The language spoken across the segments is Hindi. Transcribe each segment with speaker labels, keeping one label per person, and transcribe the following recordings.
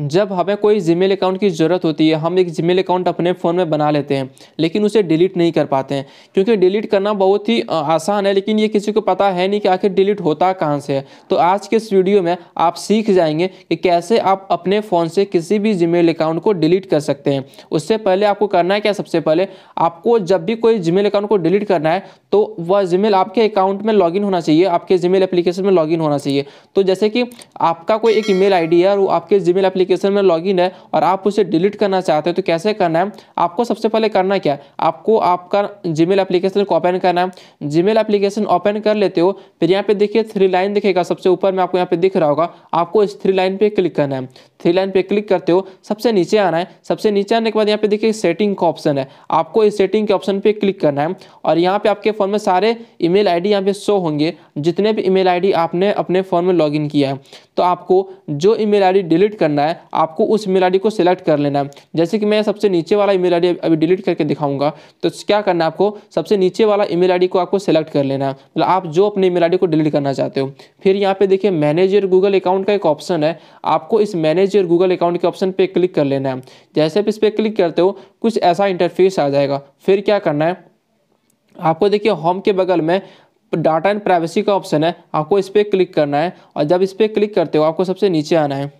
Speaker 1: जब हमें कोई जीमेल अकाउंट की ज़रूरत होती है हम एक जीमेल अकाउंट अपने फ़ोन में बना लेते हैं लेकिन उसे डिलीट नहीं कर पाते हैं क्योंकि डिलीट करना बहुत ही आसान है लेकिन ये किसी को पता है नहीं कि आखिर डिलीट होता कहाँ से है तो आज के इस वीडियो में आप सीख जाएंगे कि कैसे आप अपने फ़ोन से किसी भी जीमेल अकाउंट को डिलीट कर सकते हैं उससे पहले आपको करना है क्या सबसे पहले आपको जब भी कोई जी अकाउंट को डिलीट करना है तो वह जी आपके अकाउंट में लॉग होना चाहिए आपके जीमेल मेल में लॉगिन होना चाहिए तो जैसे कि आपका कोई एक ई मेल है और वो आपके जी मेल एप्लीकेशन में लॉगिन है और आप उसे डिलीट करना चाहते हैं तो कैसे करना है आपको सबसे पहले करना क्या है आपको आपका जीमेल एप्लीकेशन को ओपन करना है जीमेल एप्लीकेशन ओपन कर लेते हो फिर यहाँ पे देखिए थ्री लाइन दिखेगा सबसे ऊपर में आपको यहाँ पे दिख रहा होगा आपको इस थ्री लाइन पे क्लिक करना है थ्री लाइन पे क्लिक करते हो सबसे नीचे आना है सबसे नीचे आने के बाद यहाँ पे देखिए सेटिंग का ऑप्शन है आपको इस सेटिंग के ऑप्शन पे क्लिक करना है और यहाँ पे आपके फोन में सारे ईमेल आईडी यहाँ पे शो होंगे जितने भी ईमेल आईडी आपने अपने फोन में लॉगिन किया है तो आपको जो ईमेल आईडी डिलीट करना है है आपको उस ईमेल आई को सिलेक्ट कर लेना है जैसे कि मैं सबसे नीचे वाला ईमेल आई अभी डिलीट करके दिखाऊंगा तो क्या करना है आपको सबसे नीचे वाला ईमेल आई को आपको सिलेक्ट कर लेना है मतलब आप जो अपने ईमेल आई को डिलीट करना चाहते हो फिर यहाँ पे देखिए मैनेजर गूगल अकाउंट का एक ऑप्शन है आपको इस मैनेजर गूगल अकाउंट के ऑप्शन पर क्लिक कर लेना है जैसे आप इस पर क्लिक करते हो कुछ ऐसा इंटरफेस आ जाएगा फिर क्या करना है आपको देखिए होम के बगल में डाटा एंड प्राइवेसी का ऑप्शन है आपको इस पर क्लिक करना है और जब इस पर क्लिक करते हो आपको सबसे नीचे आना है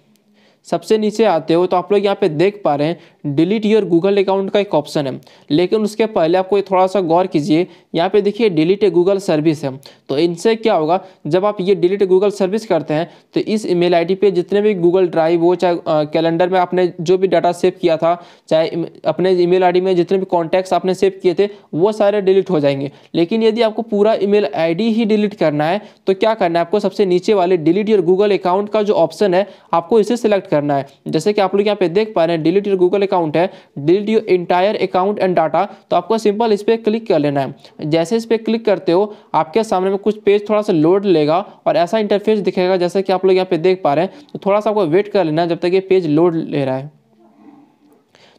Speaker 1: सबसे नीचे आते हो तो आप लोग यहाँ पे देख पा रहे हैं डिलीट योर गूगल अकाउंट का एक ऑप्शन है लेकिन उसके पहले आपको थोड़ा सा गौर कीजिए यहाँ पे देखिए डिलीट ए गूगल सर्विस है तो इनसे क्या होगा जब आप ये डिलीट गूगल सर्विस करते हैं तो इस ईमेल आईडी पे जितने भी गूगल ड्राइव हो चाहे कैलेंडर में आपने जो भी डाटा सेव किया था चाहे अपने ई मेल में जितने भी कॉन्टैक्ट्स आपने सेव किए थे वो सारे डिलीट हो जाएंगे लेकिन यदि आपको पूरा ई मेल ही डिलीट करना है तो क्या करना है आपको सबसे नीचे वाले डिलीट योर गूगल अकाउंट का जो ऑप्शन है आपको इसे सिलेक्ट करना है जैसे कि आप लोग यहाँ पे देख पा रहे हैं डिलीट योर गूगल अकाउंट है delete your entire account and data तो आपको सिंपल इस पर क्लिक कर लेना है जैसे इस पर क्लिक करते हो आपके सामने में कुछ पेज थोड़ा सा लोड लेगा और ऐसा इंटरफेस दिखेगा जैसे कि आप लोग यहाँ पे देख पा रहे हैं तो थोड़ा सा आपको वेट कर लेना जब तक ये पेज लोड ले रहा है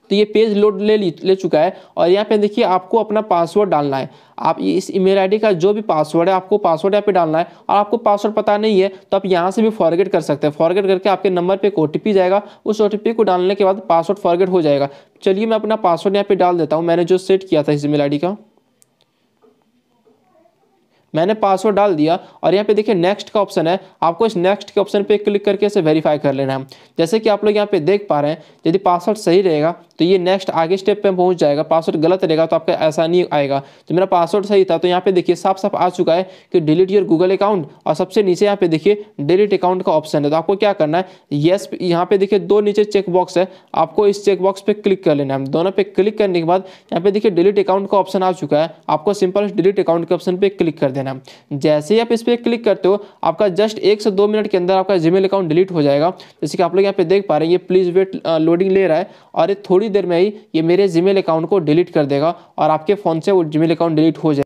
Speaker 1: तो ये पेज लोड ले ले चुका है और यहाँ पे देखिए आपको अपना पासवर्ड डालना है आप इस ईमेल आईडी का जो भी पासवर्ड है आपको पासवर्ड यहाँ पे डालना है और आपको पासवर्ड पता नहीं है तो आप यहाँ से भी फॉरगेट कर सकते हैं फॉरगेट करके आपके नंबर पे एक ओ जाएगा उस ओ को डालने के बाद पासवर्ड फॉरगेट हो जाएगा चलिए मैं अपना पासवर्ड यहाँ पे डाल देता हूँ मैंने जो सेट किया था इस ईमेल आईडी का मैंने पासवर्ड डाल दिया और यहाँ पे देखिए नेक्स्ट का ऑप्शन है आपको इस नेक्स्ट के ऑप्शन पे क्लिक करके इसे वेरीफाई कर लेना है जैसे कि आप लोग यहाँ पे देख पा रहे हैं यदि पासवर्ड सही रहेगा तो ये नेक्स्ट आगे स्टेप पे पहुंच जाएगा पासवर्ड गलत रहेगा तो आपका आसानी आएगा तो मेरा पासवर्ड सही था तो यहाँ पे देखिए साफ साफ आ चुका है कि डिलीट योर गूगल अकाउंट और सबसे नीचे यहाँ पे देखिए डिलीट अकाउंट का ऑप्शन है तो आपको क्या करना है येस यहाँ पे देखिए दो नीचे चेकबॉक्स है आपको इस चेकबॉक्स पर क्लिक कर लेना है दोनों पे क्लिक करने के बाद यहाँ पे देखिए डिलीट अकाउंट का ऑप्शन आ चुका है आपको सिंपल डिलीट अकाउंट के ऑप्शन पर क्लिक कर देना है जैसे ही आप इस पर क्लिक करते हो आपका जस्ट एक से दो मिनट के अंदर आपका जीमेल अकाउंट डिलीट हो जाएगा जैसे कि आप लोग यहाँ पे देख पा रहे हैं ये प्लीज वेट लोडिंग ले रहा है और ये थोड़ी थोड़ी देर में ही ये मेरे जीमेल अकाउंट को डिलीट कर देगा और आपके फ़ोन से वो जीमेल अकाउंट डिलीट हो जाए